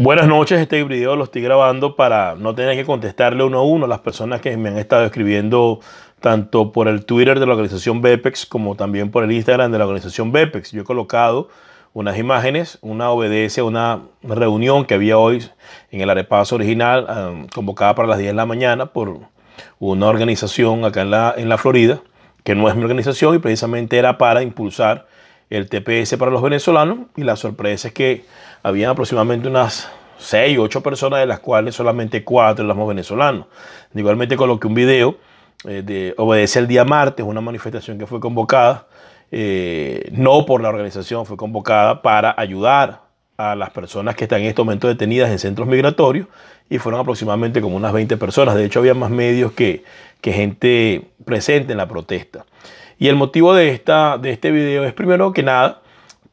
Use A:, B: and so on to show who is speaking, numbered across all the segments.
A: Buenas noches, este video lo estoy grabando para no tener que contestarle uno a uno a las personas que me han estado escribiendo tanto por el Twitter de la organización BEPEX como también por el Instagram de la organización BEPEX. Yo he colocado unas imágenes, una obedece a una reunión que había hoy en el Arepaso original, um, convocada para las 10 de la mañana por una organización acá en la, en la Florida, que no es mi organización y precisamente era para impulsar el TPS para los venezolanos y la sorpresa es que habían aproximadamente unas 6 o 8 personas de las cuales solamente 4 éramos venezolanos. Igualmente coloqué un video eh, de Obedece el día martes, una manifestación que fue convocada, eh, no por la organización, fue convocada para ayudar a las personas que están en estos momentos detenidas en centros migratorios y fueron aproximadamente como unas 20 personas. De hecho, había más medios que, que gente presente en la protesta. Y el motivo de, esta, de este video es primero que nada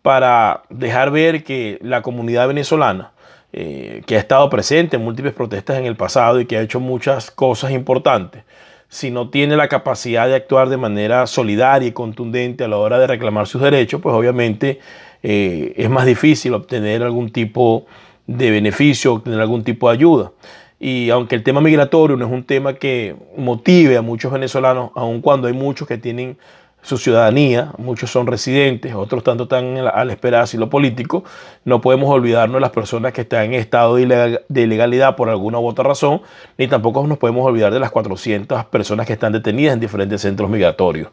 A: para dejar ver que la comunidad venezolana eh, que ha estado presente en múltiples protestas en el pasado y que ha hecho muchas cosas importantes, si no tiene la capacidad de actuar de manera solidaria y contundente a la hora de reclamar sus derechos, pues obviamente eh, es más difícil obtener algún tipo de beneficio, obtener algún tipo de ayuda. Y aunque el tema migratorio no es un tema que motive a muchos venezolanos, aun cuando hay muchos que tienen su ciudadanía, muchos son residentes, otros tanto están a la espera de asilo político, no podemos olvidarnos de las personas que están en estado de ilegalidad por alguna u otra razón, ni tampoco nos podemos olvidar de las 400 personas que están detenidas en diferentes centros migratorios.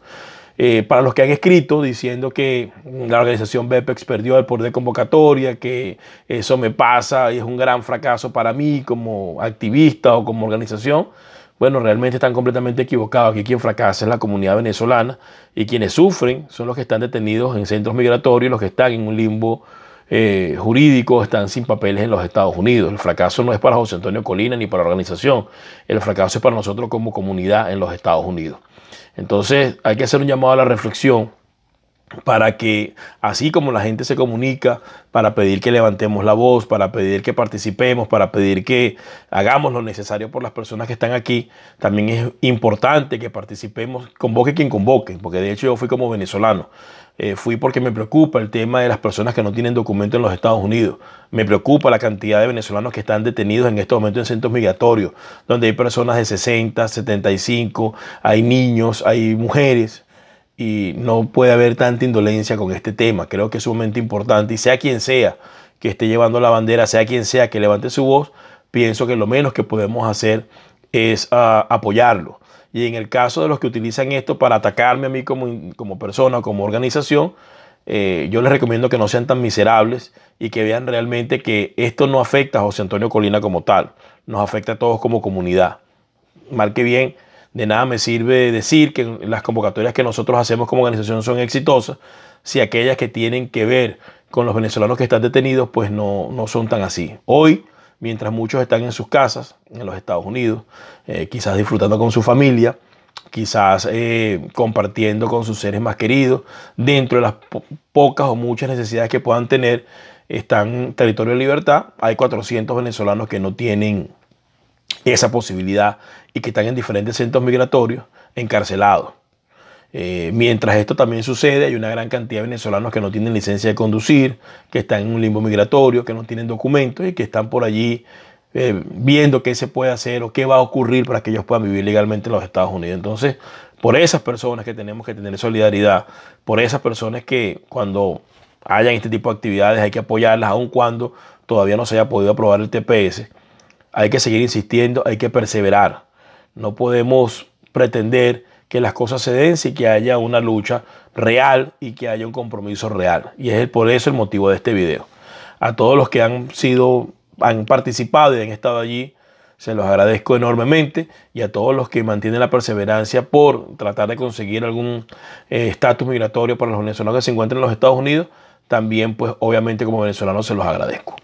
A: Eh, para los que han escrito diciendo que la organización BEPEX perdió el poder de convocatoria, que eso me pasa y es un gran fracaso para mí como activista o como organización, bueno, realmente están completamente equivocados. Aquí quien fracasa es la comunidad venezolana y quienes sufren son los que están detenidos en centros migratorios, los que están en un limbo eh, jurídico están sin papeles en los Estados Unidos. El fracaso no es para José Antonio Colina ni para la organización. El fracaso es para nosotros como comunidad en los Estados Unidos. Entonces hay que hacer un llamado a la reflexión para que así como la gente se comunica, para pedir que levantemos la voz, para pedir que participemos, para pedir que hagamos lo necesario por las personas que están aquí, también es importante que participemos, convoque quien convoque, porque de hecho yo fui como venezolano. Eh, fui porque me preocupa el tema de las personas que no tienen documento en los Estados Unidos. Me preocupa la cantidad de venezolanos que están detenidos en estos momentos en centros migratorios, donde hay personas de 60, 75, hay niños, hay mujeres y no puede haber tanta indolencia con este tema. Creo que es sumamente importante y sea quien sea que esté llevando la bandera, sea quien sea que levante su voz, pienso que lo menos que podemos hacer es ah, apoyarlo. Y en el caso de los que utilizan esto para atacarme a mí como, como persona, como organización, eh, yo les recomiendo que no sean tan miserables y que vean realmente que esto no afecta a José Antonio Colina como tal, nos afecta a todos como comunidad. Mal que bien, de nada me sirve decir que las convocatorias que nosotros hacemos como organización son exitosas si aquellas que tienen que ver con los venezolanos que están detenidos pues no, no son tan así. Hoy, mientras muchos están en sus casas, en los Estados Unidos, eh, quizás disfrutando con su familia, quizás eh, compartiendo con sus seres más queridos, dentro de las pocas o muchas necesidades que puedan tener, están en territorio de libertad. Hay 400 venezolanos que no tienen esa posibilidad y que están en diferentes centros migratorios encarcelados. Eh, mientras esto también sucede, hay una gran cantidad de venezolanos que no tienen licencia de conducir, que están en un limbo migratorio, que no tienen documentos y que están por allí eh, viendo qué se puede hacer o qué va a ocurrir para que ellos puedan vivir legalmente en los Estados Unidos. Entonces, por esas personas que tenemos que tener solidaridad, por esas personas que cuando hayan este tipo de actividades hay que apoyarlas, aun cuando todavía no se haya podido aprobar el TPS hay que seguir insistiendo, hay que perseverar. No podemos pretender que las cosas se den sin que haya una lucha real y que haya un compromiso real. Y es por eso el motivo de este video. A todos los que han sido, han participado y han estado allí, se los agradezco enormemente y a todos los que mantienen la perseverancia por tratar de conseguir algún eh, estatus migratorio para los venezolanos que se encuentran en los Estados Unidos, también pues obviamente como venezolanos se los agradezco.